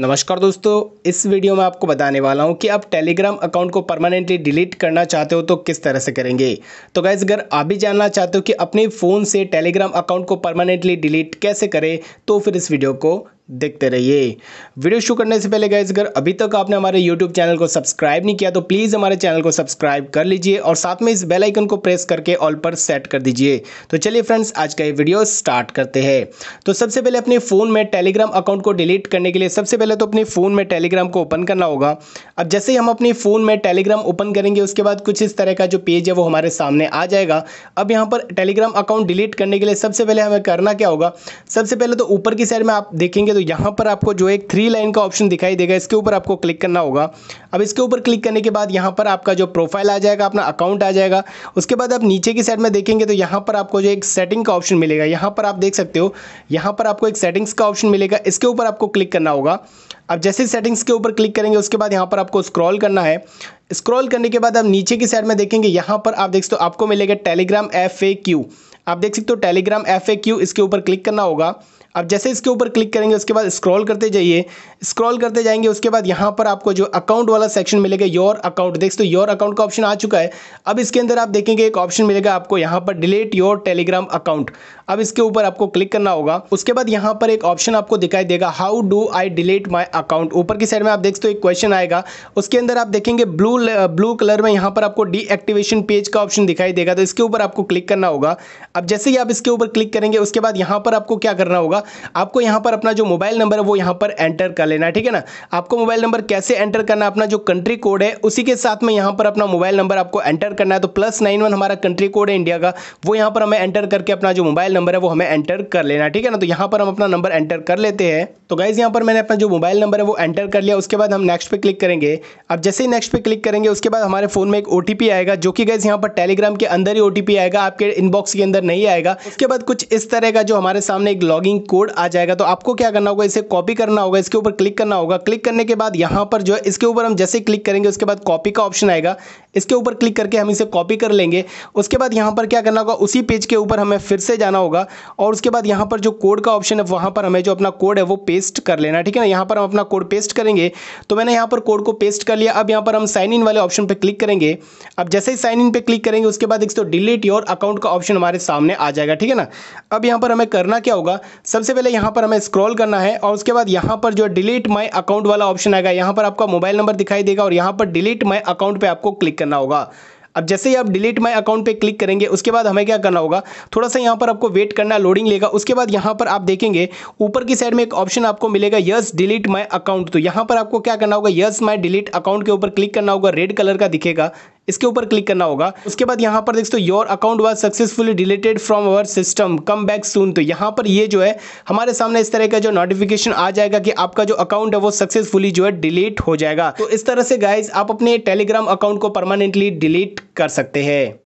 नमस्कार दोस्तों इस वीडियो में आपको बताने वाला हूं कि आप टेलीग्राम अकाउंट को परमानेंटली डिलीट करना चाहते हो तो किस तरह से करेंगे तो गैस अगर आप भी जानना चाहते हो कि अपने फ़ोन से टेलीग्राम अकाउंट को परमानेंटली डिलीट कैसे करें तो फिर इस वीडियो को देखते रहिए वीडियो शुरू करने से पहले गाइज अगर अभी तक आपने हमारे यूट्यूब चैनल को सब्सक्राइब नहीं किया तो प्लीज़ हमारे चैनल को सब्सक्राइब कर लीजिए और साथ में इस बेल आइकन को प्रेस करके ऑल पर सेट कर दीजिए तो चलिए फ्रेंड्स आज का ये वीडियो स्टार्ट करते हैं तो सबसे पहले अपने फ़ोन में टेलीग्राम अकाउंट को डिलीट करने के लिए सबसे पहले तो अपने फ़ोन में टेलीग्राम को ओपन करना होगा अब जैसे ही हम अपने फ़ोन में टेलीग्राम ओपन करेंगे उसके बाद कुछ इस तरह का जो पेज है वो हमारे सामने आ जाएगा अब यहाँ पर टेलीग्राम अकाउंट डिलीट करने के लिए सबसे पहले हमें करना क्या होगा सबसे पहले तो ऊपर की साइड में आप देखेंगे तो यहाँ पर आपको जो एक थ्री लाइन का ऑप्शन दिखाई देगा इसके ऊपर आपको क्लिक करना होगा अब इसके ऊपर क्लिक करने के बाद यहाँ पर आपका जो प्रोफाइल आ जाएगा अपना अकाउंट आ जाएगा उसके बाद आप नीचे की साइड में देखेंगे तो यहाँ पर आपको जो एक सेटिंग का ऑप्शन मिलेगा यहाँ पर आप देख सकते हो यहाँ पर आपको एक सेटिंग्स का ऑप्शन मिलेगा इसके ऊपर आपको क्लिक करना होगा अब जैसे सेटिंग्स के ऊपर क्लिक करेंगे उसके बाद यहाँ पर आपको स्क्रॉल करना है स्क्रॉल करने के बाद आप नीचे की साइड में देखेंगे यहाँ पर आप देख सकते हो आपको मिलेगा टेलीग्राम एफ ए क्यू आप देख सकते हो टेलीग्राम एफ इसके ऊपर क्लिक करना होगा अब जैसे इसके ऊपर क्लिक करेंगे उसके बाद स्क्रॉल करते जाइए स्क्रॉल करते जाएंगे उसके बाद यहाँ पर आपको जो अकाउंट वाला सेक्शन मिलेगा योर अकाउंट देख सकते हो योर अकाउंट का ऑप्शन आ चुका है अब इसके अंदर आप देखेंगे एक ऑप्शन मिलेगा आपको यहाँ पर डिलीट योर टेलीग्राम अकाउंट अब इसके ऊपर आपको क्लिक करना होगा उसके बाद यहाँ पर एक ऑप्शन आपको दिखाई देगा how do I delete my account ऊपर की साइड में आप देख सकते हो एक क्वेश्चन आएगा उसके अंदर आप देखेंगे ब्लू ब्लू कलर में यहाँ पर आपको डीएक्टिवेशन पेज का ऑप्शन दिखाई देगा तो इसके ऊपर आपको क्लिक करना होगा अब जैसे ही आप इसके ऊपर क्लिक करेंगे उसके बाद यहां पर आपको क्या करना होगा आपको यहां पर अपना जो मोबाइल नंबर है वो यहां पर एंटर कर लेना है ठीक है ना आपको मोबाइल नंबर कैसे एंटर करना अपना जो कंट्री कोड है उसी के साथ में यहां पर अपना मोबाइल नंबर आपको एंटर करना है तो प्लस नाइन वन हमारा कंट्री कोड है इंडिया का वो यहां पर हमें एंटर करके अपना जो मोबाइल नंबर है वो हमें एंटर कर लेना है ठीक है ना तो यहां पर हम अपना नंबर एंटर कर लेते हैं तो गाइज यहां पर मैंने अपना जो मोबाइल नंबर है वो एंटर कर लिया उसके बाद हम नेक्स्ट पे क्लिक करेंगे अब जैसे ही नेक्स्ट पे क्लिक करेंगे उसके बाद हमारे फोन में एक ओटीपी आएगा जो कि गाइज यहां पर टेलीग्राम के अंदर ही ओटीपी आएगा आपके इनबॉक्स के अंदर नहीं आएगा उसके बाद कुछ इस तरह का जो हमारे सामने एक लॉगिंग कोड आ जाएगा तो आपको क्या करना होगा इसे कॉपी करना होगा इसके ऊपर क्लिक करना होगा क्लिक करने के बाद यहाँ पर जो है इसके ऊपर हम जैसे क्लिक करेंगे उसके बाद कॉपी का ऑप्शन आएगा इसके ऊपर क्लिक करके हम इसे कॉपी कर लेंगे उसके बाद यहाँ पर क्या करना होगा उसी पेज के ऊपर हमें फिर से जाना होगा और उसके बाद यहाँ पर जो कोड का ऑप्शन है वहाँ पर हमें जो अपना कोड है वो पेस्ट कर लेना ठीक है ना यहाँ पर हम अपना कोड पेस्ट करेंगे तो मैंने यहाँ पर कोड को पेस्ट कर लिया अब यहाँ पर हम साइन इन वाले ऑप्शन पर क्लिक करेंगे अब जैसे ही साइन इन पर क्लिक करेंगे उसके बाद एक तो डिलीट योर अकाउंट का ऑप्शन हमारे सामने आ जाएगा ठीक है ना अब यहाँ पर हमें करना क्या होगा सबसे पहले यहाँ पर हमें स्क्रॉल करना है और उसके बाद यहाँ पर जो डिलीट माई अकाउंट वाला ऑप्शन आएगा यहाँ पर आपका मोबाइल नंबर दिखाई देगा और यहाँ पर डिलीट माई अकाउंट पर आपको क्लिक करना होगा अब जैसे ही आप डिलीट माई अकाउंट पे क्लिक करेंगे उसके बाद हमें क्या करना होगा थोड़ा सा यहाँ पर आपको वेट करना लोडिंग लेगा उसके बाद यहाँ पर आप देखेंगे ऊपर की साइड में एक ऑप्शन आपको मिलेगा यस डिलीट माई अकाउंट तो यहाँ पर आपको क्या करना होगा यस माई डिलीट अकाउंट के ऊपर क्लिक करना होगा रेड कलर का दिखेगा इसके ऊपर क्लिक करना होगा उसके बाद यहाँ पर दोस्तों your account was successfully deleted from our system come back soon तो यहाँ पर ये जो है हमारे सामने इस तरह का जो नोटिफिकेशन आ जाएगा कि आपका जो अकाउंट है वो सक्सेसफुली जो है डिलीट हो जाएगा तो इस तरह से गाइज आप अपने टेलीग्राम अकाउंट को परमानेंटली डिलीट कर सकते हैं